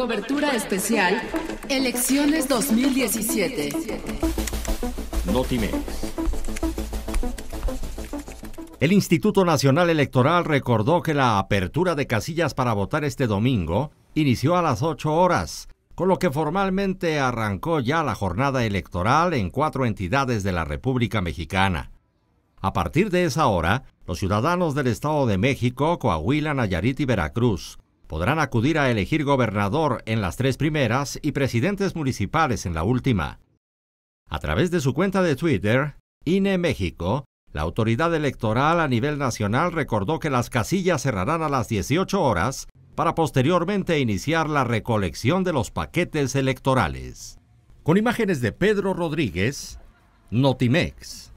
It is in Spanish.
Cobertura especial, elecciones 2017. Notimex. El Instituto Nacional Electoral recordó que la apertura de casillas para votar este domingo inició a las 8 horas, con lo que formalmente arrancó ya la jornada electoral en cuatro entidades de la República Mexicana. A partir de esa hora, los ciudadanos del Estado de México, Coahuila, Nayarit y Veracruz podrán acudir a elegir gobernador en las tres primeras y presidentes municipales en la última. A través de su cuenta de Twitter, INE México, la autoridad electoral a nivel nacional recordó que las casillas cerrarán a las 18 horas para posteriormente iniciar la recolección de los paquetes electorales. Con imágenes de Pedro Rodríguez, Notimex.